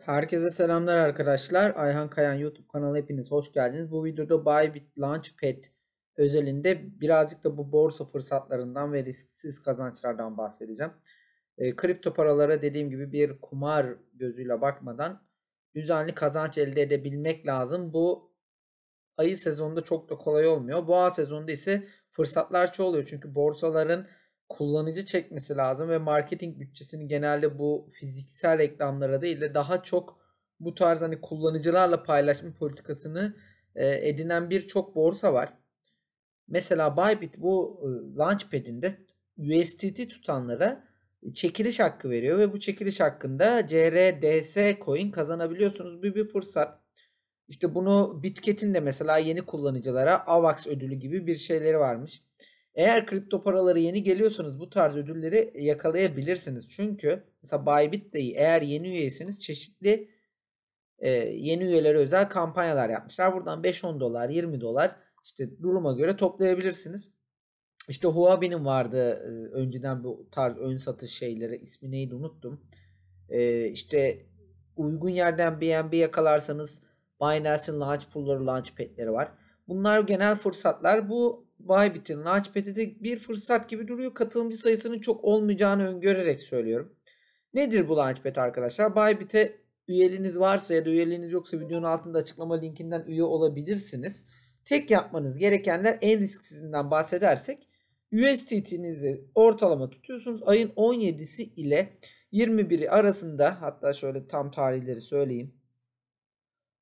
Herkese selamlar arkadaşlar. Ayhan Kayan YouTube kanalı hepiniz hoş geldiniz. Bu videoda Bybit Launchpad özelinde birazcık da bu borsa fırsatlarından ve risksiz kazançlardan bahsedeceğim. E, kripto paralara dediğim gibi bir kumar gözüyle bakmadan düzenli kazanç elde edebilmek lazım. Bu ayı sezonunda çok da kolay olmuyor. Boğa sezonunda ise fırsatlar çoğalıyor. Çünkü borsaların kullanıcı çekmesi lazım ve marketing bütçesini genelde bu fiziksel reklamlara değil de daha çok bu tarz hani kullanıcılarla paylaşma politikasını e, edinen birçok borsa var. Mesela Bybit bu e, Launchpad'inde USDT tutanlara çekiliş hakkı veriyor ve bu çekiliş hakkında CRDS coin kazanabiliyorsunuz. Bir bir fırsat. İşte bunu Bitket'in de mesela yeni kullanıcılara AVAX ödülü gibi bir şeyleri varmış. Eğer kripto paraları yeni geliyorsanız bu tarz ödülleri yakalayabilirsiniz. Çünkü mesela Bybit de eğer yeni üyeyseniz çeşitli e, yeni üyelere özel kampanyalar yapmışlar. Buradan 5-10 dolar, 20 dolar işte duruma göre toplayabilirsiniz. İşte Huobi'nin vardı e, önceden bu tarz ön satış şeyleri ismi neydi unuttum. E, işte uygun yerden BNB yakalarsanız Binance'in launch pool'ları, launch petleri var. Bunlar genel fırsatlar. Bu Bybit'in Launchpad'i de bir fırsat gibi duruyor. Katılımcı sayısının çok olmayacağını öngörerek söylüyorum. Nedir bu Launchpad arkadaşlar? Bybit'e üyeliğiniz varsa ya da üyeliğiniz yoksa videonun altında açıklama linkinden üye olabilirsiniz. Tek yapmanız gerekenler en risksizinden bahsedersek USDT'nizi ortalama tutuyorsunuz. Ayın 17'si ile 21'i arasında hatta şöyle tam tarihleri söyleyeyim.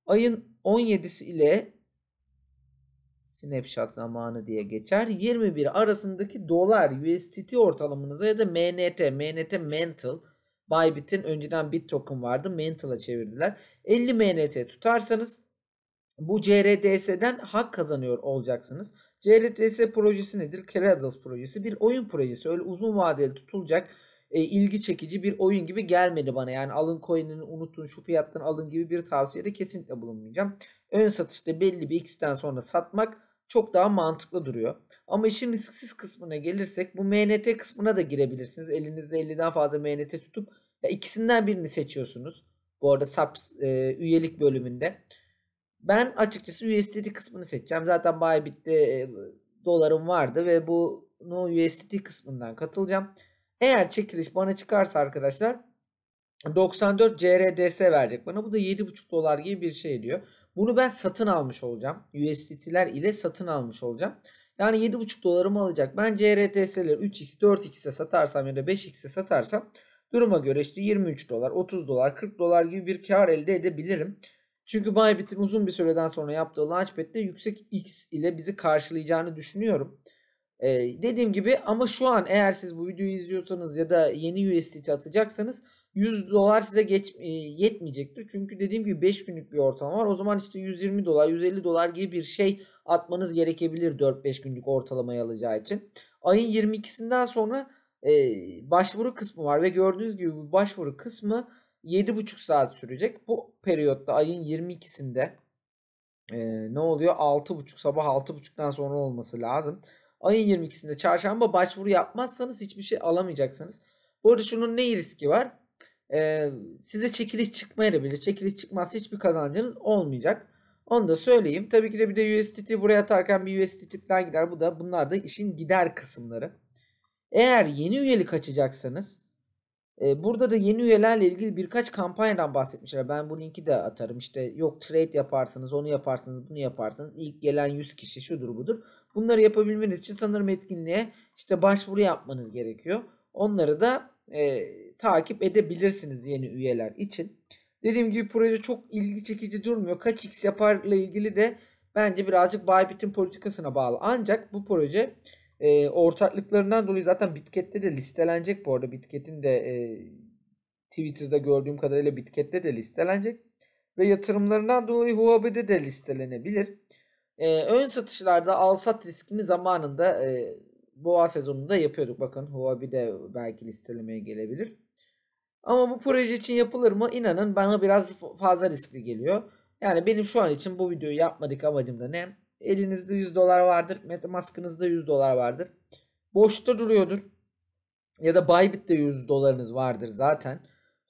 Ayın 17'si ile snapshot zamanı diye geçer. 21 arasındaki dolar USDT ortalamanıza ya da MNT, MNT mental Bybit'in önceden bit token vardı. Mental'a çevirdiler. 50 MNT tutarsanız bu CRDS'den hak kazanıyor olacaksınız. CRDS projesi nedir? Cradles projesi bir oyun projesi. Öyle uzun vadeli tutulacak e, ilgi çekici bir oyun gibi gelmedi bana. Yani alın coin'ini unutun şu fiyattan alın gibi bir tavsiyede kesinlikle bulunmayacağım. Ön satışta belli bir x'ten sonra satmak çok daha mantıklı duruyor. Ama işin risksiz kısmına gelirsek bu MNT kısmına da girebilirsiniz. Elinizde 50'den fazla MNT tutup ya ikisinden birini seçiyorsunuz. Bu arada sub e, üyelik bölümünde. Ben açıkçası USDT kısmını seçeceğim. Zaten Bybit'te e, dolarım vardı ve bunu USDT kısmından katılacağım. Eğer çekiliş bana çıkarsa arkadaşlar 94 CRDS verecek bana. Bu da 7,5 dolar gibi bir şey diyor. Bunu ben satın almış olacağım. USDT'ler ile satın almış olacağım. Yani 7,5 dolarımı alacak. Ben CRDS'leri 3x, 4x'e satarsam ya da 5x'e satarsam duruma göre işte 23 dolar, 30 dolar, 40 dolar gibi bir kar elde edebilirim. Çünkü Bybit'in uzun bir süreden sonra yaptığı Launchpad'de yüksek x ile bizi karşılayacağını düşünüyorum. E, dediğim gibi ama şu an eğer siz bu videoyu izliyorsanız ya da yeni USDT atacaksanız 100 dolar size geç, e, yetmeyecektir. Çünkü dediğim gibi 5 günlük bir ortalama var. O zaman işte 120 dolar, 150 dolar gibi bir şey atmanız gerekebilir 4-5 günlük ortalamayı alacağı için. Ayın 22'sinden sonra e, başvuru kısmı var ve gördüğünüz gibi bu başvuru kısmı 7,5 saat sürecek. Bu periyotta ayın 22'sinde e, ne oluyor? 6,5 sabah 6,5'dan sonra olması lazım. Ayın 22'sinde çarşamba başvuru yapmazsanız hiçbir şey alamayacaksınız. Bu arada şunun ne riski var? Ee, size çekiliş çıkmayabilir. Çekiliş çıkmazsa hiçbir kazancınız olmayacak. Onu da söyleyeyim. Tabii ki de bir de USDT buraya atarken bir USDT falan gider. Bu da bunlar da işin gider kısımları. Eğer yeni üyelik açacaksanız ee, burada da yeni üyelerle ilgili birkaç kampanyadan bahsetmişler. Ben bu linki de atarım. İşte yok trade yaparsınız, onu yaparsınız, bunu yaparsınız. İlk gelen 100 kişi şudur budur. Bunları yapabilmeniz için sanırım etkinliğe işte başvuru yapmanız gerekiyor. Onları da e, takip edebilirsiniz yeni üyeler için. Dediğim gibi proje çok ilgi çekici durmuyor. Kaç x yaparla ilgili de bence birazcık Bybit'in politikasına bağlı. Ancak bu proje e, ortaklıklarından dolayı zaten Bitket'te de listelenecek bu arada. Bitket'in de e, Twitter'da gördüğüm kadarıyla Bitket'te de listelenecek. Ve yatırımlarından dolayı Huawei'de de listelenebilir. E, ön satışlarda alsat riskini zamanında e, boğa sezonunda yapıyorduk. Bakın Huobi de belki listelemeye gelebilir. Ama bu proje için yapılır mı? İnanın bana biraz fazla riskli geliyor. Yani benim şu an için bu videoyu yapmadık amacım da ne? Elinizde 100 dolar vardır. Metamask'ınızda 100 dolar vardır. Boşta duruyordur. Ya da Bybit'te 100 dolarınız vardır zaten.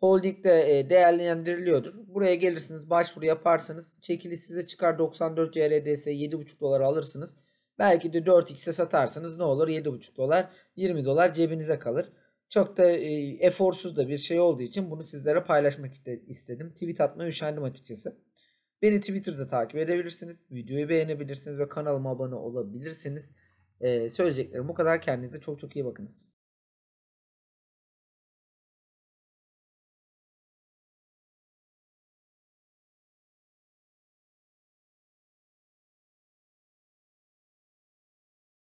Holding'de e, değerlendiriliyordur. Buraya gelirsiniz, başvuru yaparsınız. Çekili size çıkar 94 CRDS 7,5 dolar alırsınız. Belki de 4x'e satarsınız ne olur? 7,5 dolar, 20 dolar cebinize kalır. Çok da e, eforsuz da bir şey olduğu için bunu sizlere paylaşmak istedim. Tweet atmaya üşendim açıkçası. Beni Twitter'da takip edebilirsiniz. Videoyu beğenebilirsiniz ve kanalıma abone olabilirsiniz. Ee, söyleyeceklerim bu kadar. Kendinize çok çok iyi bakınız.